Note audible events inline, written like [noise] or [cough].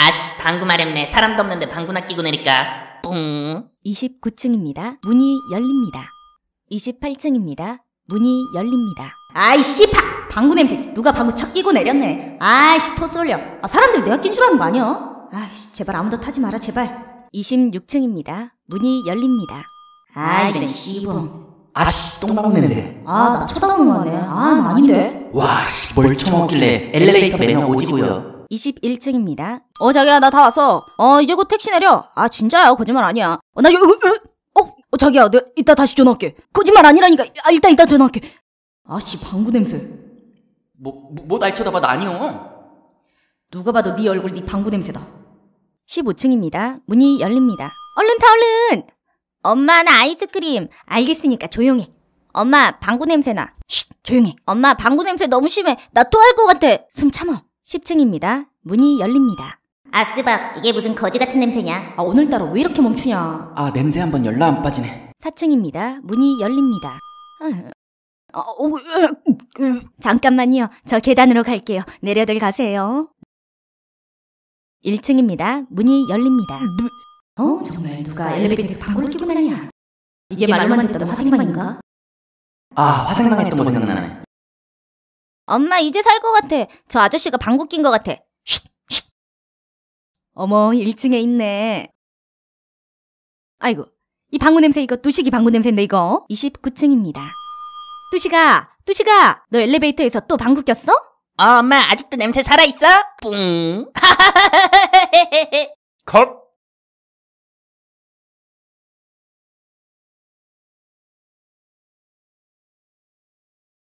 아씨 방구 마렵네 사람도 없는데 방구나 끼고 내니까 뿡 29층입니다. 문이 열립니다. 28층입니다. 문이 열립니다. 아이씨 파! 방구 냄새 누가 방구 착 끼고 내렸네. 아이씨 토 쏠려. 아, 사람들 내가 낀 줄 아는 거 아니야? 아이씨 제발 아무도 타지 마라 제발. 26층입니다. 문이 열립니다. 아이들은 씨봉. 아씨 똥망 냄새. 아나 쳐다보는 거네. 아나 아, 아닌데. 와씨 뭘 처먹길래 엘리베이터 매너 오지고요. 21층입니다. 어, 자기야, 나 다 왔어. 어, 이제 곧 택시 내려. 아, 진짜야. 거짓말 아니야. 어, 나, 요, 어, 어, 자기야, 내가 이따 다시 전화할게. 거짓말 아니라니까. 아, 이따, 이따 전화할게. 아씨, 방구 냄새. 뭐, 뭐, 뭐 날 쳐다봐. 나 아니여. 누가 봐도 네 얼굴 네 방구 냄새다. 15층입니다. 문이 열립니다. 얼른 타, 얼른! 엄마, 나 아이스크림. 알겠으니까 조용해. 엄마, 방구 냄새나. 쉿, 조용해. 엄마, 방구 냄새 너무 심해. 나 토할 것 같아. 숨 참아. 10층입니다. 문이 열립니다. 아스박, 이게 무슨 거지 같은 냄새냐? 아, 오늘따라 왜 이렇게 멈추냐? 아, 냄새 한번 열라 안 빠지네. 4층입니다. 문이 열립니다. 아, 어, 어, 어, 잠깐만요. 저 계단으로 갈게요. 내려들 가세요. 1층입니다. 문이 열립니다. 어? 정말 누가 엘리베이터에서 방구를 끼고 다냐 이게 말로만 듣던 화생방인가? 아, 화생방 했던 거 생각나네. 엄마 이제 살것 같아. 저 아저씨가 방구 낀것 같아. 어머, 1층에 있네. 아이고, 이 방구 냄새 이거 뚜시기 방구 냄새인데 이거 29층입니다. 뚜시가, 뚜시가, 너 엘리베이터에서 또 방구 꼈어? 어, 엄마 아직도 냄새 살아있어? 뿡. [laughs] 컷!